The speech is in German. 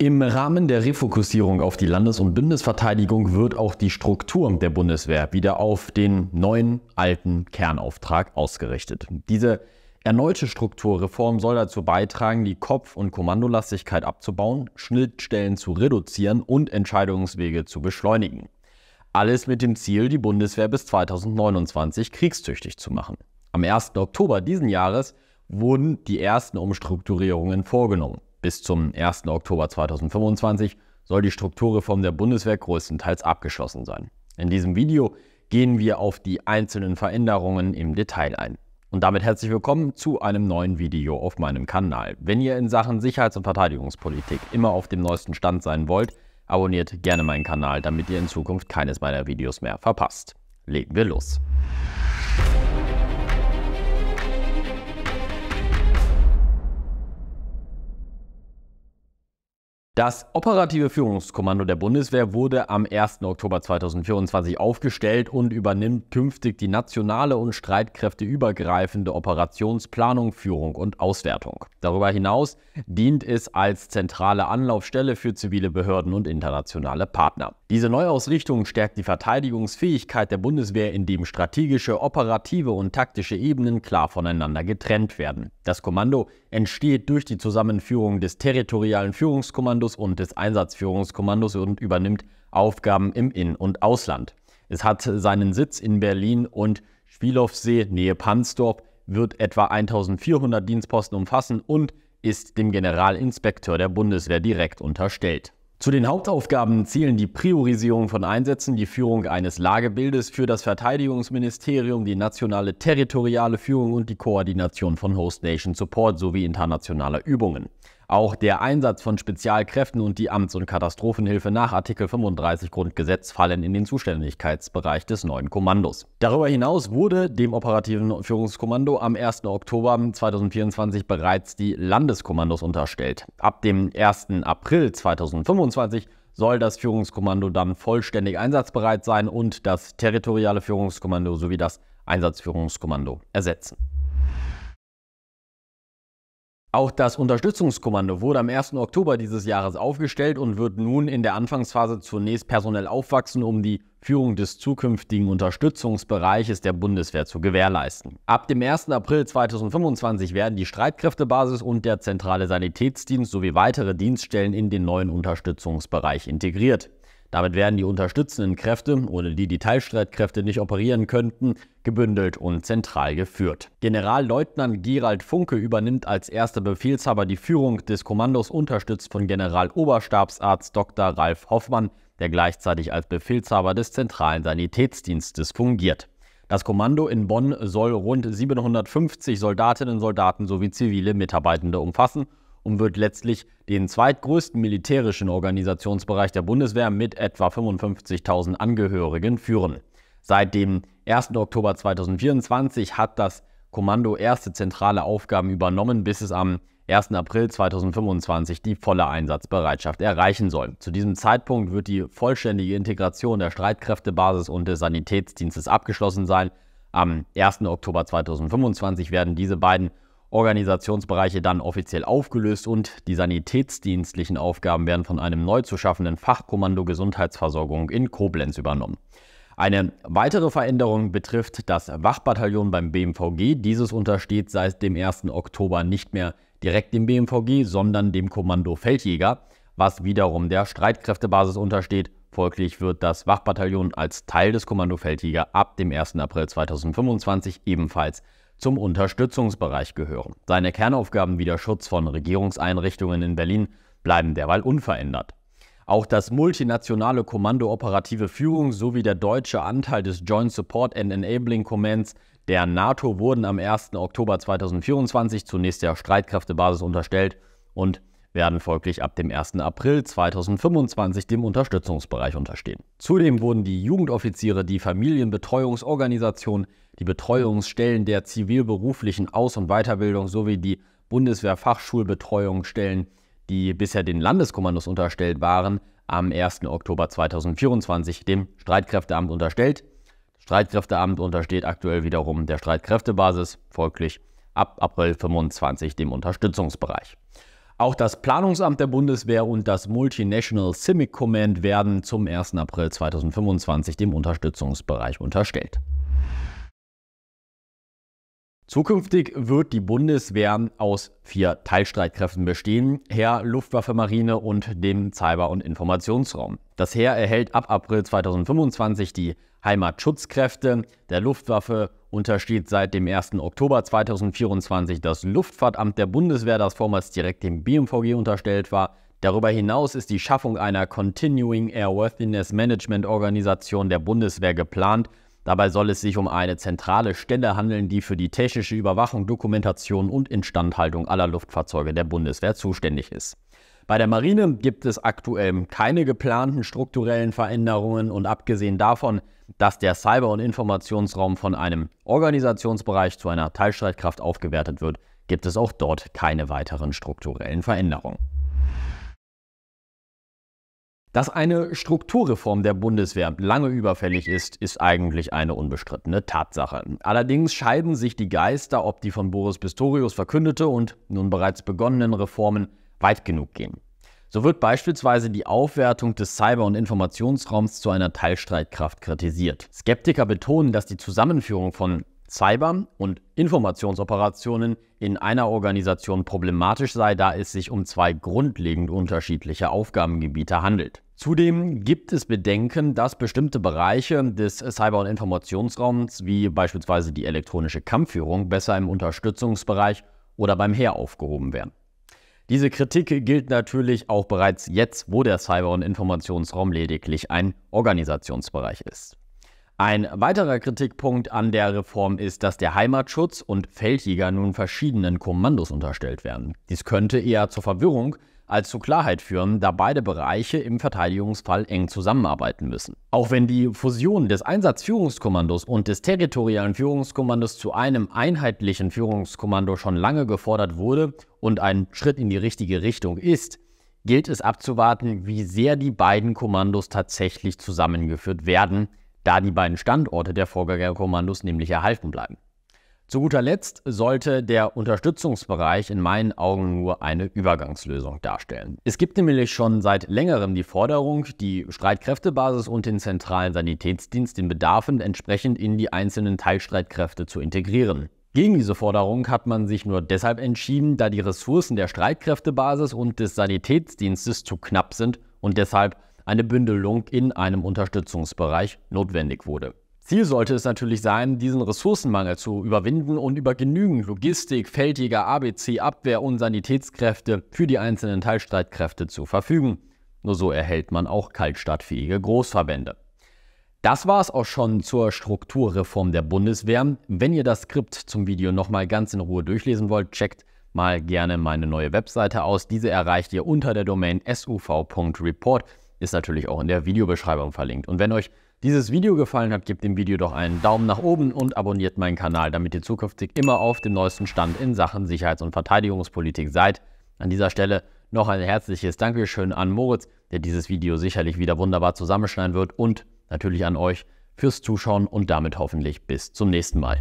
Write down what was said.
Im Rahmen der Refokussierung auf die Landes- und Bundesverteidigung wird auch die Struktur der Bundeswehr wieder auf den neuen alten Kernauftrag ausgerichtet. Diese erneute Strukturreform soll dazu beitragen, die Kopf- und Kommandolastigkeit abzubauen, Schnittstellen zu reduzieren und Entscheidungswege zu beschleunigen. Alles mit dem Ziel, die Bundeswehr bis 2029 kriegstüchtig zu machen. Am 1. Oktober diesen Jahres wurden die ersten Umstrukturierungen vorgenommen. Bis zum 1. Oktober 2025 soll die Strukturreform der Bundeswehr größtenteils abgeschlossen sein. In diesem Video gehen wir auf die einzelnen Veränderungen im Detail ein. Und damit herzlich willkommen zu einem neuen Video auf meinem Kanal. Wenn ihr in Sachen Sicherheits- und Verteidigungspolitik immer auf dem neuesten Stand sein wollt, abonniert gerne meinen Kanal, damit ihr in Zukunft keines meiner Videos mehr verpasst. Legen wir los. Das operative Führungskommando der Bundeswehr wurde am 1. Oktober 2024 aufgestellt und übernimmt künftig die nationale und streitkräfteübergreifende Operationsplanung, Führung und Auswertung. Darüber hinaus dient es als zentrale Anlaufstelle für zivile Behörden und internationale Partner. Diese Neuausrichtung stärkt die Verteidigungsfähigkeit der Bundeswehr, indem strategische, operative und taktische Ebenen klar voneinander getrennt werden. Das Kommando entsteht durch die Zusammenführung des territorialen Führungskommandos Kommandos und des Einsatzführungskommandos und übernimmt Aufgaben im In- und Ausland. Es hat seinen Sitz in Berlin und Spielowsee, Nähe Pansdorf, wird etwa 1400 Dienstposten umfassen und ist dem Generalinspekteur der Bundeswehr direkt unterstellt. Zu den Hauptaufgaben zählen die Priorisierung von Einsätzen, die Führung eines Lagebildes für das Verteidigungsministerium, die nationale territoriale Führung und die Koordination von Host Nation Support sowie internationaler Übungen. Auch der Einsatz von Spezialkräften und die Amts- und Katastrophenhilfe nach Artikel 35 Grundgesetz fallen in den Zuständigkeitsbereich des neuen Kommandos. Darüber hinaus wurde dem operativen Führungskommando am 1. Oktober 2024 bereits die Landeskommandos unterstellt. Ab dem 1. April 2025 soll das Führungskommando dann vollständig einsatzbereit sein und das territoriale Führungskommando sowie das Einsatzführungskommando ersetzen. Auch das Unterstützungskommando wurde am 1. Oktober dieses Jahres aufgestellt und wird nun in der Anfangsphase zunächst personell aufwachsen, um die Führung des zukünftigen Unterstützungsbereiches der Bundeswehr zu gewährleisten. Ab dem 1. April 2025 werden die Streitkräftebasis und der zentrale Sanitätsdienst sowie weitere Dienststellen in den neuen Unterstützungsbereich integriert. Damit werden die unterstützenden Kräfte, ohne die die Teilstreitkräfte nicht operieren könnten, gebündelt und zentral geführt. Generalleutnant Gerald Funke übernimmt als erster Befehlshaber die Führung des Kommandos, unterstützt von Generaloberstabsarzt Dr. Ralf Hoffmann, der gleichzeitig als Befehlshaber des zentralen Sanitätsdienstes fungiert. Das Kommando in Bonn soll rund 750 Soldatinnen und Soldaten sowie zivile Mitarbeitende umfassen und wird letztlich den zweitgrößten militärischen Organisationsbereich der Bundeswehr mit etwa 55.000 Angehörigen führen. Seit dem 1. Oktober 2024 hat das Kommando erste zentrale Aufgaben übernommen, bis es am 1. April 2025 die volle Einsatzbereitschaft erreichen soll. Zu diesem Zeitpunkt wird die vollständige Integration der Streitkräftebasis und des Sanitätsdienstes abgeschlossen sein. Am 1. Oktober 2025 werden diese beiden Organisationsbereiche dann offiziell aufgelöst und die sanitätsdienstlichen Aufgaben werden von einem neu zu schaffenden Fachkommando Gesundheitsversorgung in Koblenz übernommen. Eine weitere Veränderung betrifft das Wachbataillon beim BMVG. Dieses untersteht seit dem 1. Oktober nicht mehr direkt dem BMVG, sondern dem Kommando Feldjäger, was wiederum der Streitkräftebasis untersteht. Folglich wird das Wachbataillon als Teil des Kommando Feldjäger ab dem 1. April 2025 ebenfalls zum Unterstützungsbereich gehören. Seine Kernaufgaben wie der Schutz von Regierungseinrichtungen in Berlin bleiben derweil unverändert. Auch das multinationale Kommando Operative Führung sowie der deutsche Anteil des Joint Support and Enabling Commands der NATO wurden am 1. Oktober 2024 zunächst der Streitkräftebasis unterstellt und werden folglich ab dem 1. April 2025 dem Unterstützungsbereich unterstehen. Zudem wurden die Jugendoffiziere, die Familienbetreuungsorganisation, die Betreuungsstellen der zivilberuflichen Aus- und Weiterbildung sowie die Bundeswehrfachschulbetreuungsstellen, die bisher den Landeskommandos unterstellt waren, am 1. Oktober 2024 dem Streitkräfteamt unterstellt. Das Streitkräfteamt untersteht aktuell wiederum der Streitkräftebasis, folglich ab April 25 dem Unterstützungsbereich. Auch das Planungsamt der Bundeswehr und das Multinational Simic Command werden zum 1. April 2025 dem Unterstützungsbereich unterstellt. Zukünftig wird die Bundeswehr aus vier Teilstreitkräften bestehen, Heer, Luftwaffe, Marine und dem Cyber- und Informationsraum. Das Heer erhält ab April 2025 die Heimatschutzkräfte, der Luftwaffe untersteht seit dem 1. Oktober 2024 das Luftfahrtamt der Bundeswehr, das vormals direkt dem BMVG unterstellt war. Darüber hinaus ist die Schaffung einer Continuing Airworthiness Management Organisation der Bundeswehr geplant, Dabei soll es sich um eine zentrale Stelle handeln, die für die technische Überwachung, Dokumentation und Instandhaltung aller Luftfahrzeuge der Bundeswehr zuständig ist. Bei der Marine gibt es aktuell keine geplanten strukturellen Veränderungen und abgesehen davon, dass der Cyber- und Informationsraum von einem Organisationsbereich zu einer Teilstreitkraft aufgewertet wird, gibt es auch dort keine weiteren strukturellen Veränderungen. Dass eine Strukturreform der Bundeswehr lange überfällig ist, ist eigentlich eine unbestrittene Tatsache. Allerdings scheiden sich die Geister, ob die von Boris Pistorius verkündete und nun bereits begonnenen Reformen weit genug gehen. So wird beispielsweise die Aufwertung des Cyber- und Informationsraums zu einer Teilstreitkraft kritisiert. Skeptiker betonen, dass die Zusammenführung von Cyber- und Informationsoperationen in einer Organisation problematisch sei, da es sich um zwei grundlegend unterschiedliche Aufgabengebiete handelt. Zudem gibt es Bedenken, dass bestimmte Bereiche des Cyber- und Informationsraums, wie beispielsweise die elektronische Kampfführung, besser im Unterstützungsbereich oder beim Heer aufgehoben werden. Diese Kritik gilt natürlich auch bereits jetzt, wo der Cyber- und Informationsraum lediglich ein Organisationsbereich ist. Ein weiterer Kritikpunkt an der Reform ist, dass der Heimatschutz und Feldjäger nun verschiedenen Kommandos unterstellt werden. Dies könnte eher zur Verwirrung als zu Klarheit führen, da beide Bereiche im Verteidigungsfall eng zusammenarbeiten müssen. Auch wenn die Fusion des Einsatzführungskommandos und des territorialen Führungskommandos zu einem einheitlichen Führungskommando schon lange gefordert wurde und ein Schritt in die richtige Richtung ist, gilt es abzuwarten, wie sehr die beiden Kommandos tatsächlich zusammengeführt werden, da die beiden Standorte der Vorgängerkommandos nämlich erhalten bleiben. Zu guter Letzt sollte der Unterstützungsbereich in meinen Augen nur eine Übergangslösung darstellen. Es gibt nämlich schon seit längerem die Forderung, die Streitkräftebasis und den zentralen Sanitätsdienst den Bedarfen entsprechend in die einzelnen Teilstreitkräfte zu integrieren. Gegen diese Forderung hat man sich nur deshalb entschieden, da die Ressourcen der Streitkräftebasis und des Sanitätsdienstes zu knapp sind und deshalb eine Bündelung in einem Unterstützungsbereich notwendig wurde. Ziel sollte es natürlich sein, diesen Ressourcenmangel zu überwinden und über genügend Logistik, Feldjäger, ABC, Abwehr und Sanitätskräfte für die einzelnen Teilstreitkräfte zu verfügen. Nur so erhält man auch kaltstadtfähige Großverbände. Das war es auch schon zur Strukturreform der Bundeswehr. Wenn ihr das Skript zum Video nochmal ganz in Ruhe durchlesen wollt, checkt mal gerne meine neue Webseite aus. Diese erreicht ihr unter der Domain suv.report ist natürlich auch in der Videobeschreibung verlinkt. Und wenn euch dieses Video gefallen hat, gebt dem Video doch einen Daumen nach oben und abonniert meinen Kanal, damit ihr zukünftig immer auf dem neuesten Stand in Sachen Sicherheits- und Verteidigungspolitik seid. An dieser Stelle noch ein herzliches Dankeschön an Moritz, der dieses Video sicherlich wieder wunderbar zusammenschneiden wird und natürlich an euch fürs Zuschauen und damit hoffentlich bis zum nächsten Mal.